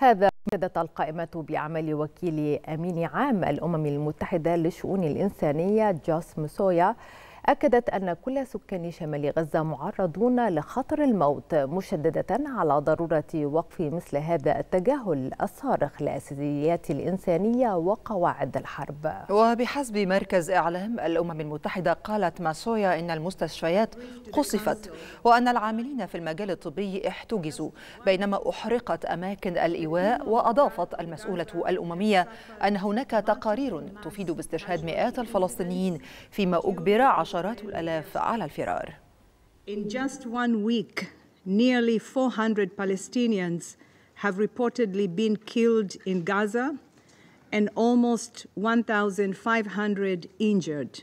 هذا أكدت القائمة بأعمال وكيل أمين عام الأمم المتحدة للشؤون الإنسانية جاسم سويا أكدت أن كل سكان شمال غزة معرضون لخطر الموت مشددة على ضرورة وقف مثل هذا التجاهل الصارخ لأساسيات الإنسانية وقواعد الحرب وبحسب مركز إعلام الأمم المتحدة قالت ماسويا إن المستشفيات قصفت وأن العاملين في المجال الطبي احتجزوا بينما أحرقت أماكن الإيواء وأضافت المسؤولة الأممية أن هناك تقارير تفيد باستشهاد مئات الفلسطينيين فيما أجبر عشرات الآلاف على الفرار. In just one week, nearly 400 Palestinians have reportedly been killed in Gaza and almost 1,500 injured.